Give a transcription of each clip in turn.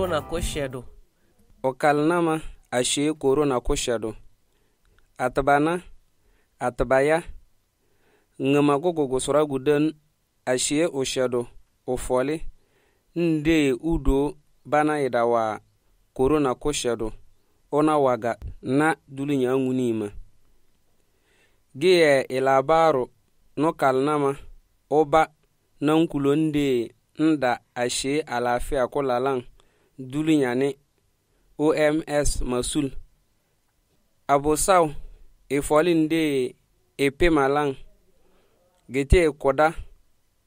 korona kushedu o kalinama a shee korona kushedu atibana atibaya ŋima gogo suragu den a shee o shedu o foli nde udo bana idawa korona kushedu ona waga na dulinya ŋunima giye ilabaru no kalnama oba nan kulon de nda ashe alafiya kulalan Dulu Nyane, OMS Masul, abosau Efolinde, Epe Malang, Gete Ekoda,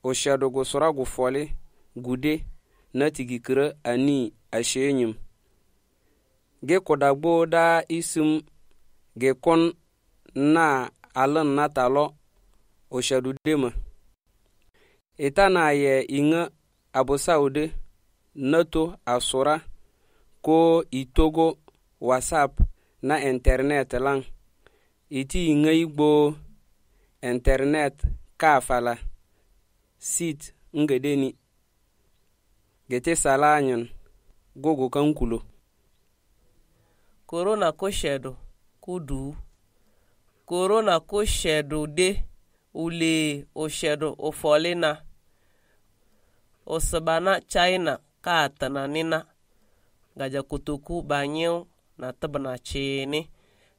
Oshiadogosora Gufole, Gude, na tigikere ani ashe enyim ge kodagbo da isim ge kon na alan natalo talo oshadudema ita na ye inga abosaude NATO asura ko itogo WhatsApp na internet lan iti inga igbo internet kafala sit ngedeni gete salanyon gogo kankulo korona ko shedo korona ko shedo de ule o shedo na folina o sabana china kaatana nina gaja kotoku banyiw na tibina ciini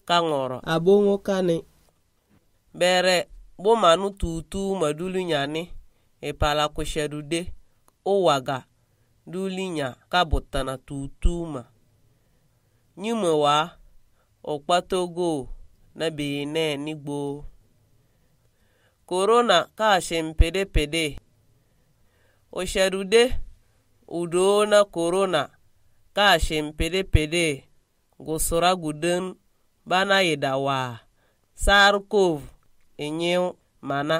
ka ŋɔrɔ a kani bɛrɛ bo manu tuutuu ma ịpala nyani ipala e kushɛdu de u waga duli nya ka butana tuutuu ma nyime waa u na beenɛ gboo korona ka a shimpidipidi u udona korona ka shimpede-pede gusura gudun bana yidawa sarkov enyiu mana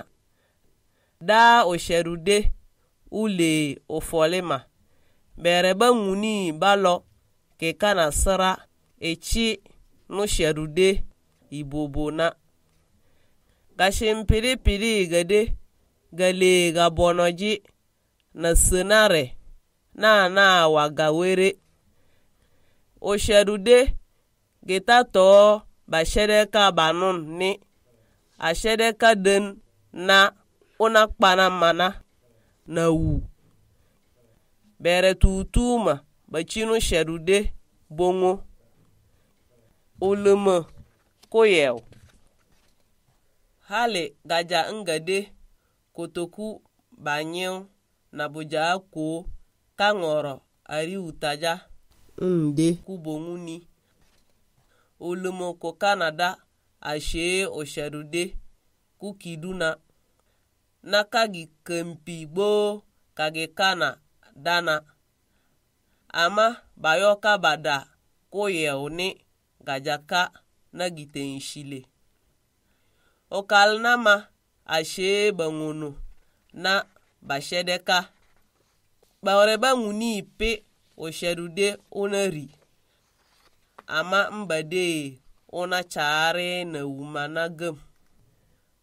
da osherude ule ufolima bereba ŋuni balɔ keka na sara, echi nusherude ibobona, na gashimpidi-pidi gade gale gabɔnɔji na senare na-ana awa gawere osherude getatoo bashereka banun ni ashereka den na una kpana mana na wu bere tutuma bacinu sherude bongo uluma koyew hali gaja ngade kotoku banyew na buja ka ari ariutaja nde kwugbonwuni olomoko kanada ashee osharude kukiduna nakagi kempi gboo kagi kana dana ama bayoka bada kuyeuni gajaka nagitenshile okalnama ashee bangono na bashedeka ɓawreba ŋunii pe o sharude una ri amma una care na wuma na gem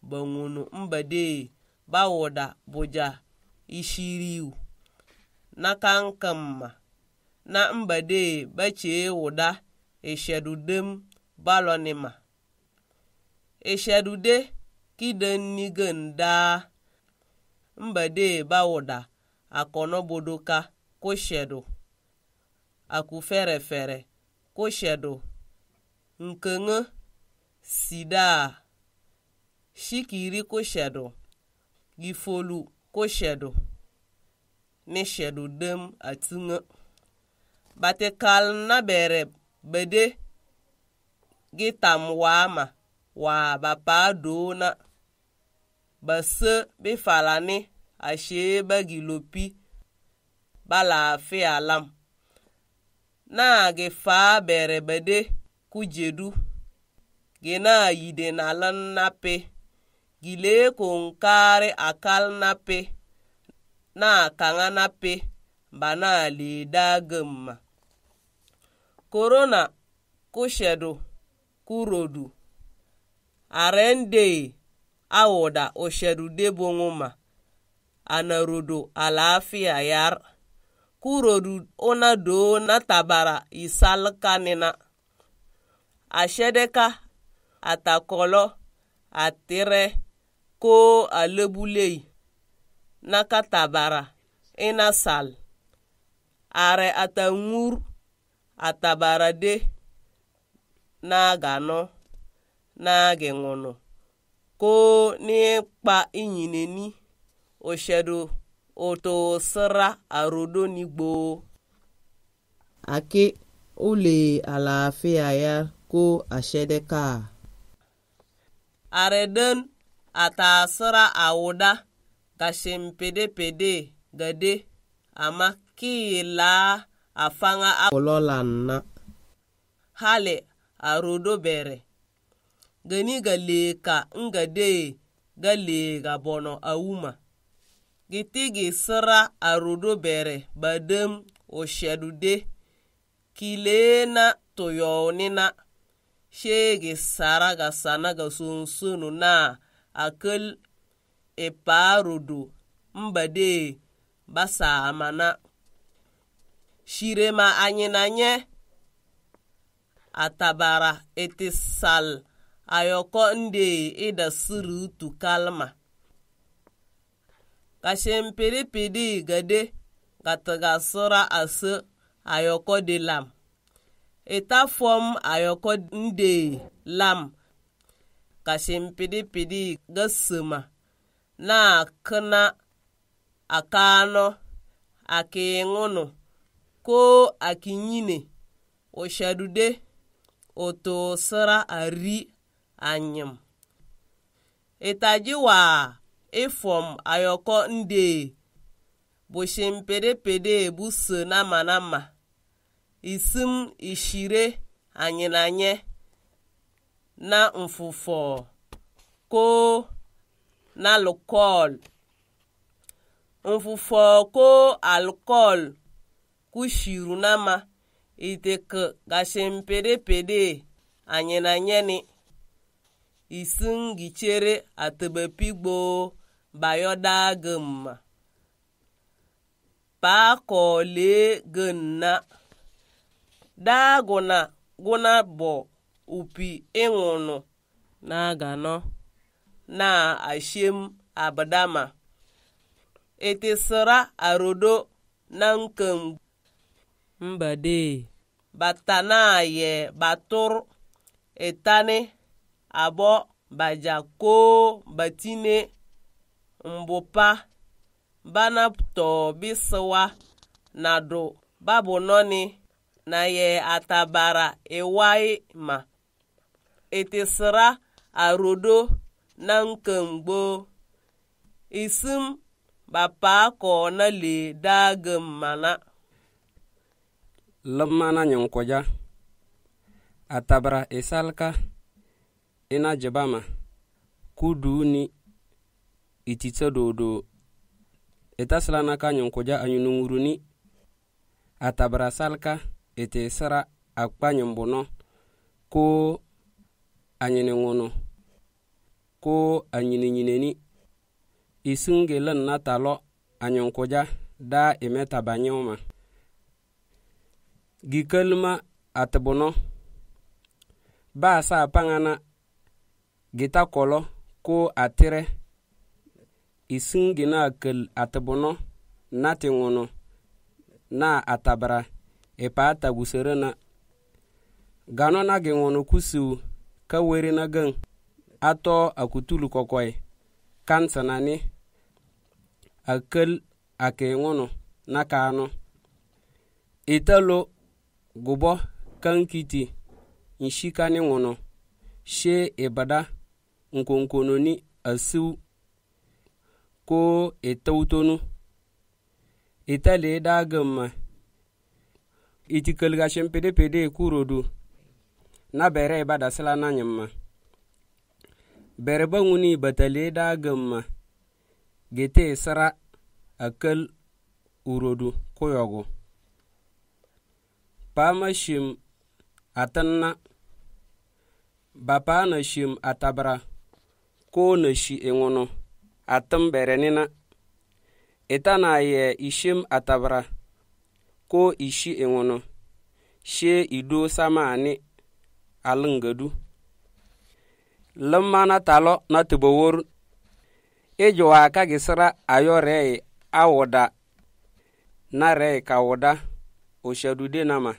ba ŋunu n badee ba buja ishiriu na kan na mbade badee ba chee wuda ishadudem balonima ishadude kidan nigen daa n badee akɔnɔbodo ka koshe do akụferefere koshe do nkeṅe sidaa shikiri koshe do gifolu koshe do ne shedo dem atiŋe bate kalem na bere bede gi tam waa ma waa ba paa doo na ba ashee bagi lopi balaafe alam na ge faa bɛrɛ bɛde ku jedu ge yide na pe gilee konkaare akal na pe naa kaŋa na pe ba naa lee daa korona ku kurodu arende rodu arɛn dee a de boŋo Ana anarodo alaafia yar kurodu una doo na tabara isalkanina ashedeka atakolo atire ko alebulei naka tabara ina sal are atanwur atabara de na-agano na-agị ṅụnụ ko n'ịkpa inyineni oshedu otoosara arodonigbo ake ule alaafia ya ko ashedeka areden ataasara awuda gashimpedepede gade ama kiilaa afaŋa awolɔlanna hali arodo bɛrɛ gani ga leeka n ga dee ga leega bɔnɔ awuma gitigi sra arodo bere badem oshedude kileena na shegi sara ga sana ga sunsunu na akal iparodo mbade basa amana, shirema anyinanye atabara itisal ayoko nde ida surutu kalma ka shempiripidii gade ga sora ayoko ayọkọde lam ita ayoko nde lam ka shempiripidii ga sema na kena ake akiiṅụnụ koo akinyine ụshadude ụtụ sara ari anyam itaji ifom ayoko nde bụshin pedepede buso na manama isim ishire anyịnanye na mfụfọ ko na alkọl mfụfọ ko alkọl kushiru nama itek gashin pedepede anyịnanye ni isin gichere gboo. bayọdaa gị mma paa kọọlee gị na. daa gụna gụna bụ upi ịṅụnụ na-aganọ na ashim abdama etisịra arodo na nkem mbade batanaye batur itani abọ bajakoo batine mbupa bana tɔɔ bisewa na na ye atabara ewai e ma etisira arodo na nkengbo isim e bapa paai kɔɔ na lee daagem mana lemma na nyinkoja atabara isalka e ina jibama kuduu ititse dodo ita silana ka nyinkuja anyinunguruni atabra salka ite sira akpa nyimbuno ko anyini ŋunu ko anyini nyineni isingelin na talo anyinkuja da ime e tabanyiwma gikelma atibuno baasa paŋa na gita kolo ko atire isinge na kel atibuno na tiŋunu na atabara ipa ata na gano na gi ŋunu ka weri na gən ato akutulu kokoi kansanani akel ake ŋunu na kanu italo gubo kankiti nshikani ŋunu she ibada nkonkononi asiu ko etawutonu itale dagama itikel gashin pede-pede kurodu na bere da sila na nyamma bere ba nguni da gama gete sara akal urodu koyogo pama shim atanna pa na shim atabra ko na shi enwono atụmberenina itana ye ishim atabra ko ishi enwono she ido samani alungadu lumma e na talo na tubowor ijowa aka gi ayo rei awuda na rei kawuda oshadude nama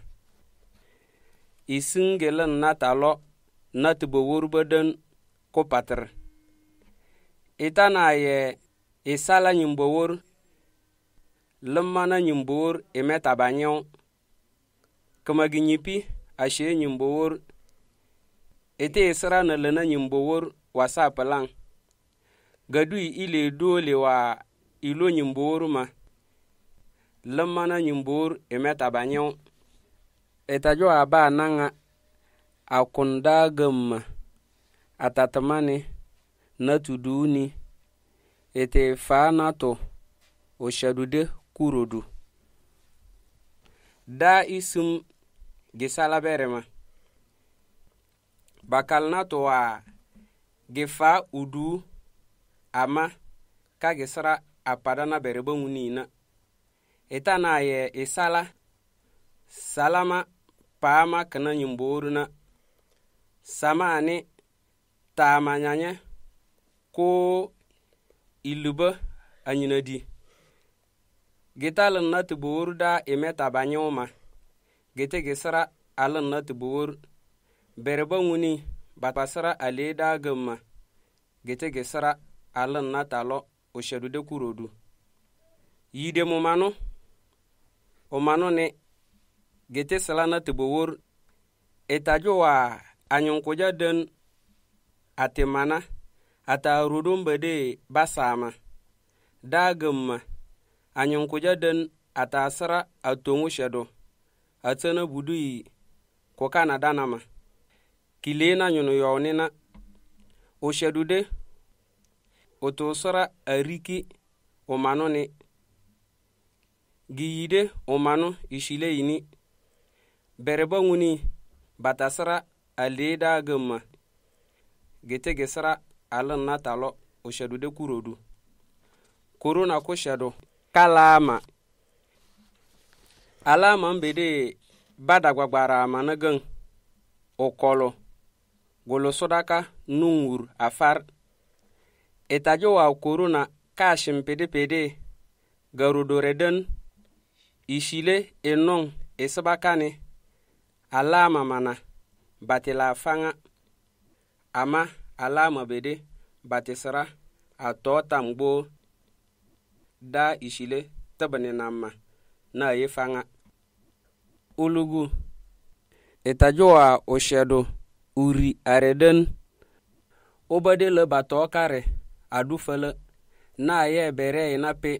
isingelen na talo na tubowor badan patir. ita na ye isala nyimbowor limmana nyimbowor imetabanyew kimagi nyipi ashe nyimbowor ite isra na lina nyimbowor wasapilan gadu ile dole wa ilo nyimbowor ma limmana nyimbowor imetabanyew itajo aba nanga akunda gemma atatamani na tuduni ete fa nato oshadude kurodu da isum gisala berema bakal nato wa gifa udu ama ka gisra apada na bereba ngunina ita na ye isala salama paama kana nyimbooruna samaani taama nyanye ko iluba anyina di gita alin na ti bowor da imeta banyewu ma gite gisira alin na ti bowor berba wuni batpasira ale da gamma gite gisira alin na talo oshedu de kurodu yide mu manu umanu ni gite sila na ti bowor itaju wa anyinkuja den ata ba sama, daagimma ma a ata sira a tongu shado, a tsana budui ko kana na kilena nyunu yonina o shedu de o tosara a riki u manu ni giyi de ishile yini bereba wuni ba tasara a lee daagimma gite gisira alin na talo o shedu de kurodu korona ko shedu kalama alama mbede bada gbagbara ama na gan okolo golo sodaka nungur afar etajo wa korona kashin pede pede garudore den ishile enong esibakani alama mana batila afanga ama ala mabede batisira atɔɔ gboo daa ishile ti na mma na ni a yi faŋa ulugu itajuwa ushedu uri areden obedele batɔɔkare adufele na a yɛ bɛrɛ na pe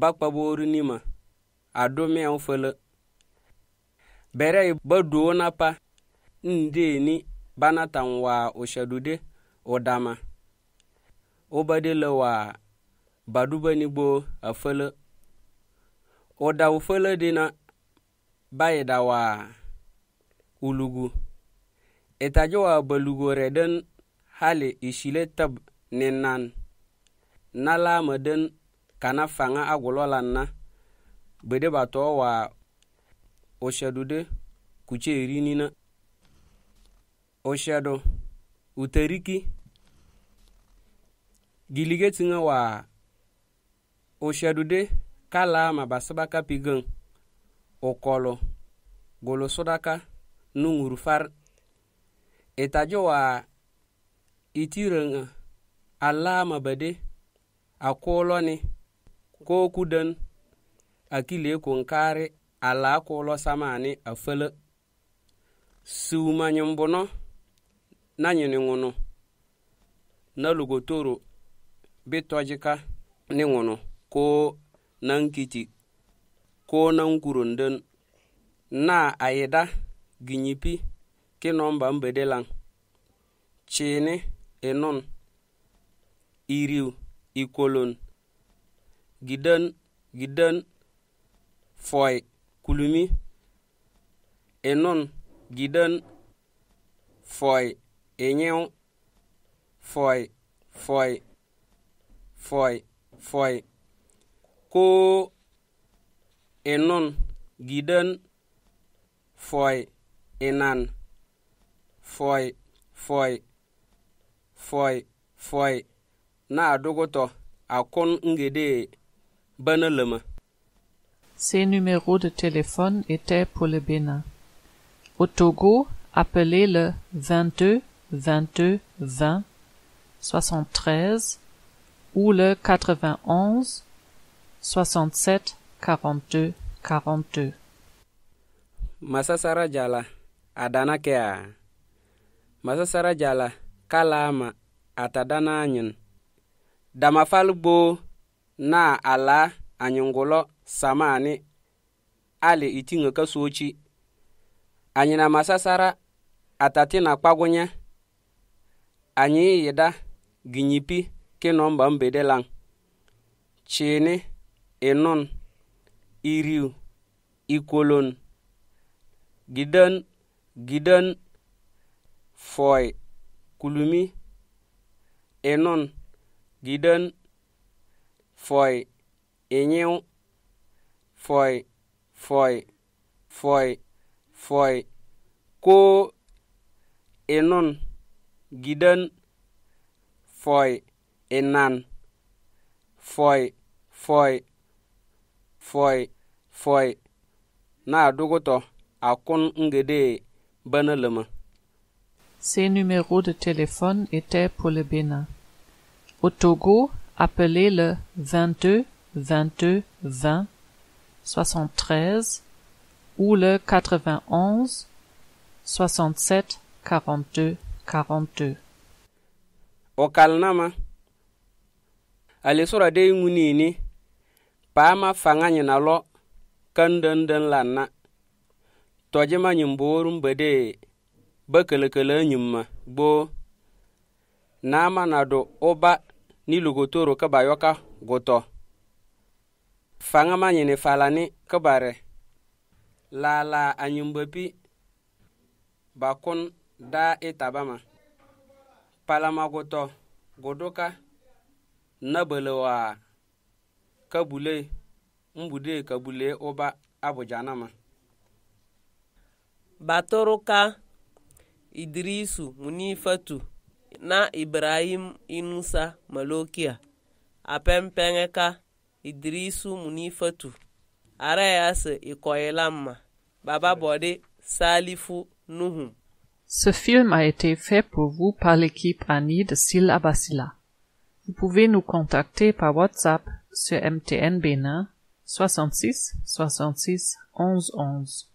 bakpaboori nima adu mɛɛo bere bɛrɛ ba duo na pa n deeni de wodama wobe ɖe le wa baɖubenigbo efele woda wo fele ɖi na ba yi da wa ulugu etaje wa belugo re den hali isile tab ninan na la me den kana fanga agwolo lan na bede ba to wa oshedu de kuche iri ni na oshedu utariki gilige tiŋa waa u shɛdude ka laama basiba ka Golosodaka, u kolu gulu sudaka nu ŋuru far itaji waa itirəŋa a laama bade a kuloni ko kudon a kile koŋkaari a laa kulɔ samaani a nanyi ŋunu na lugotoro bi tojika ni ŋunu ko nan kiti ko nan kurundun na ayida ginyipi kinomba mbedelan chini inun iriu ikolon gidan gidan foy kulumi inun gidan foy enyeu foi foi foi foi ko enon giden foi enan foi foi foi foi na adogoto akon ngede banalama Ces numéros de téléphone étaient pour le Bénin. Au Togo, appelez le 22 22 20 73 ou le 91 67 42 42. Masasara Jala, Adana Kea. Masasara Jala, Kalama, Atadana Anyin. Damafal Bo, Na Ala, Anyungolo, Samani, Ali Itinga Kasuchi. Anyina Masasara, Atatina Kpagunya. anyi yida ginyipi kinomba mbedelang chini inun iriu ikolon gidan gidan foi kulumi inun gidan foi inyiu foi foi foi foi ko inun gidan foy foy foy foy na akun ngede banalama Ces numéros de téléphone étaient pour le Bénin. Au Togo, appelez le 22 22 20 73 ou le 91 67 42 42 o kalnama ale sora de ŋuniini paama faŋa nyina lɔ kan denden lanna tojima nyin boorum ba de ba kelekele nyimma gboo naama na do uba ni lugotoro ka ba yɔka gutɔ faŋa ma nyini falani ka bare laalaa a nyimba pi ba kun daa itabama e Palamagoto Godoka Nabalewa Kabule Mbude Kabule Ụba Abụjanama Batoroka Idrisu Munifatu na Ibrahim Inusa Malokia apempeŋeka Idrisu Munifatu arayase ma baba bode Salifu Nuhu Ce film a été fait pour vous par l'équipe Annie de Sil Basila. Vous pouvez nous contacter par WhatsApp sur MTN Bénin 66 66 11 11.